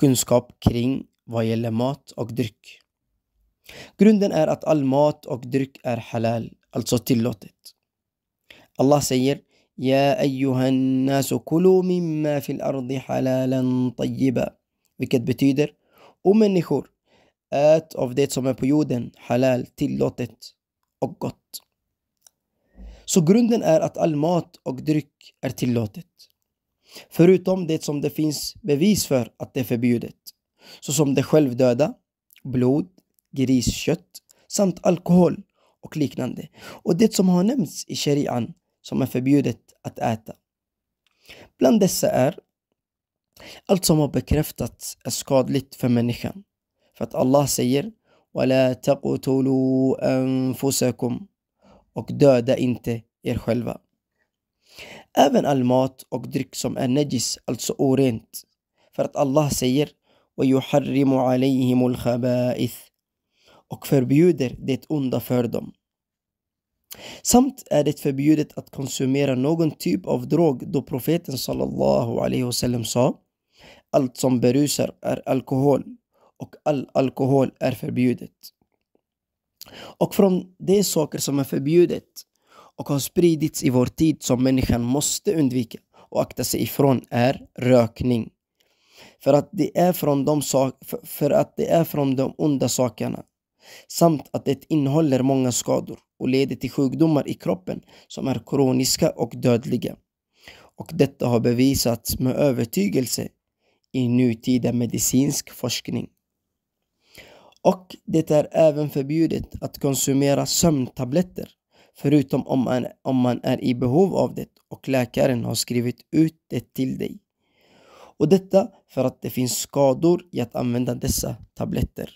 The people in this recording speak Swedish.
kunskap kring vad gäller mat och dryck. Grunden är att all mat och dryck är halal, alltså tillåtet. Allah säger يا أيها الناس كلوا مما في الأرض حلالا vilket betyder O människor, ät av det som är på jorden halal, tillåtet och gott. Så grunden är att all mat och dryck är tillåtet. Förutom det som det finns bevis för att det är förbjudet. Såsom det självdöda, blod, griskött samt alkohol och liknande. Och det som har nämnts i sharian som är förbjudet att äta. Bland dessa är allt som har bekräftats är skadligt för människan. För att Allah säger وَلَا تَقْتُلُوا أَنفُسَكُمْ och döda inte er själva även all mat och dryck som är najis, alltså orent. För att Allah säger وَيُحَرِّمُ عَلَيْهِمُ الْخَبَائِثِ och förbjuder det onda för dem. Samt är det förbjudet att konsumera någon typ av drog då profeten sallallahu alaihi wasallam sa Allt som berusar är alkohol och all alkohol är förbjudet. Och från de saker som är förbjudet och har spridits i vår tid som människan måste undvika och akta sig ifrån är rökning. För att det är från de, för att det är från de onda sakerna samt att det innehåller många skador och leder till sjukdomar i kroppen som är kroniska och dödliga. Och detta har bevisats med övertygelse i nutida medicinsk forskning. Och det är även förbjudet att konsumera sömntabletter förutom om man, om man är i behov av det och läkaren har skrivit ut det till dig. Och detta för att det finns skador i att använda dessa tabletter.